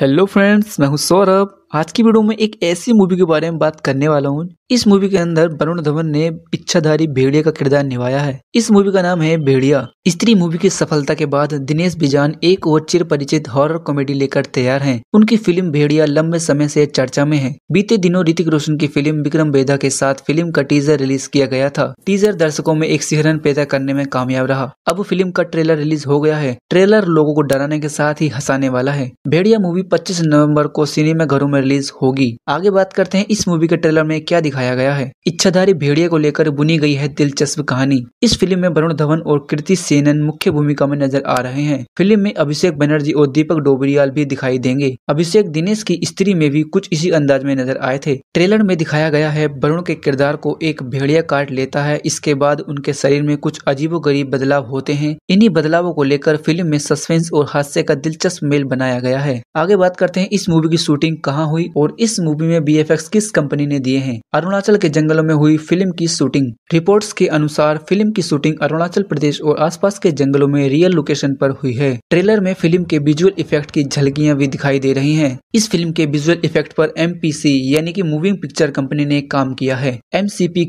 Hello friends मैं हूं सौरभ आज की वीडियो में एक ऐसी मूवी के बारे में बात करने वाला हूँ इस मूवी के अंदर वरुण धवन ने इच्छाधारी भेड़िया का किरदार निभाया है इस मूवी का नाम है भेड़िया स्त्री मूवी की सफलता के बाद दिनेश बिजान एक और चिर परिचित हॉरर कॉमेडी लेकर तैयार हैं। उनकी फिल्म भेड़िया लंबे समय से चर्चा में है बीते दिनों ऋतिक रोशन की फिल्म विक्रम बेदा के साथ फिल्म का टीजर रिलीज किया गया था टीजर दर्शकों में एक सिहरन पैदा करने में कामयाब रहा अब फिल्म का ट्रेलर रिलीज हो गया है ट्रेलर लोगों को डराने के साथ ही हंसाने वाला है भेड़िया मूवी पच्चीस नवम्बर को सिनेमा घरों में रिलीज होगी आगे बात करते हैं इस मूवी के ट्रेलर में क्या दिखाया गया है इच्छाधारी भेड़िया को लेकर बुनी गई है दिलचस्प कहानी इस फिल्म में वरुण धवन और कृति सेनन मुख्य भूमिका में नजर आ रहे हैं फिल्म में अभिषेक बनर्जी और दीपक डोबरियाल भी दिखाई देंगे अभिषेक दिनेश की स्त्री में भी कुछ इसी अंदाज में नजर आए थे ट्रेलर में दिखाया गया है वरुण के किरदार को एक भेड़िया काट लेता है इसके बाद उनके शरीर में कुछ गरीब बदलाव होते हैं इन्हीं बदलावों को लेकर फिल्म में सस्पेंस और हादसे का दिलचस्प मेल बनाया गया है आगे बात करते हैं इस मूवी की शूटिंग कहाँ हुई और इस मूवी में बी किस कंपनी ने दिए हैं अरुणाचल के जंगलों में हुई फिल्म की शूटिंग रिपोर्ट्स के अनुसार फिल्म की शूटिंग अरुणाचल प्रदेश और आसपास के जंगलों में रियल लोकेशन पर हुई है ट्रेलर में फिल्म के विजुअल इफेक्ट की झलकियां भी दिखाई दे रही हैं। इस फिल्म के विजुअल इफेक्ट पर एम यानी कि मूविंग पिक्चर कंपनी ने काम किया है एम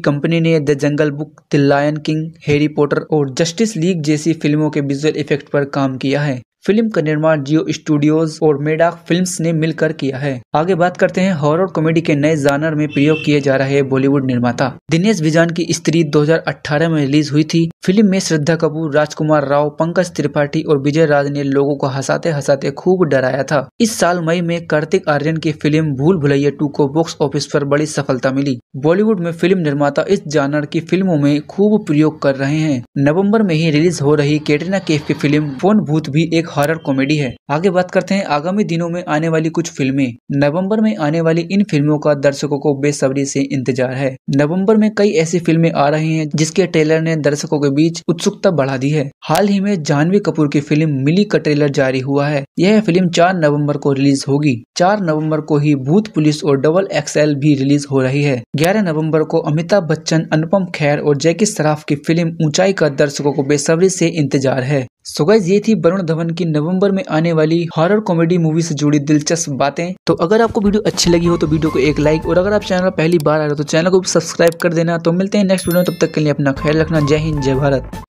कंपनी ने the Jungle Book the Lion King Harry Potter और जस्टिस लीग जैसी फिल्मों के विजुअल इफेक्ट पर काम किया है फिल्म का निर्माण जियो स्टूडियोज और मेडाक फिल्म ने मिलकर किया है आगे बात करते हैं हॉरर कॉमेडी के नए जानर में प्रयोग किए जा रहे बॉलीवुड निर्माता दिनेश विजान की स्त्री 2018 में रिलीज हुई थी फिल्म में श्रद्धा कपूर राजकुमार राव पंकज त्रिपाठी और विजय राज ने लोगों को हंसाते हंसाते खूब डराया था इस साल मई में कार्तिक आर्यन की फिल्म भूल भुलैया टू को बॉक्स ऑफिस पर बड़ी सफलता मिली बॉलीवुड में फिल्म निर्माता इस जानर की फिल्मों में खूब प्रयोग कर रहे हैं नवम्बर में ही रिलीज हो रही कैटरीना केफ की फिल्म फोन भूत भी एक हॉरर कॉमेडी है आगे बात करते हैं आगामी दिनों में आने वाली कुछ फिल्में नवम्बर में आने वाली इन फिल्मों का दर्शकों को बेसब्री ऐसी इंतजार है नवम्बर में कई ऐसी फिल्में आ रही है जिसके ट्रेलर ने दर्शकों के बीच उत्सुकता बढ़ा दी है हाल ही में जानवी कपूर की फिल्म मिली का ट्रेलर जारी हुआ है यह फिल्म चार नवम्बर को रिलीज होगी चार नवम्बर को ही भूत पुलिस और डबल एक्सएल भी रिलीज हो रही है ग्यारह नवम्बर को अमिताभ बच्चन अनुपम खैर और जैकी सराफ की फिल्म ऊंचाई का दर्शकों को बेसब्री से इंतजार है सो गाइज ये थी वरुण धवन की नवंबर में आने वाली हॉरर कॉमेडी मूवी से जुड़ी दिलचस्प बातें तो अगर आपको वीडियो अच्छी लगी हो तो वीडियो को एक लाइक और अगर आप चैनल पहली बार आ रहे हो तो चैनल को भी सब्सक्राइब कर देना तो मिलते हैं नेक्स्ट वीडियो में तब तक के लिए अपना ख्याल रखना जय हिंद जय भारत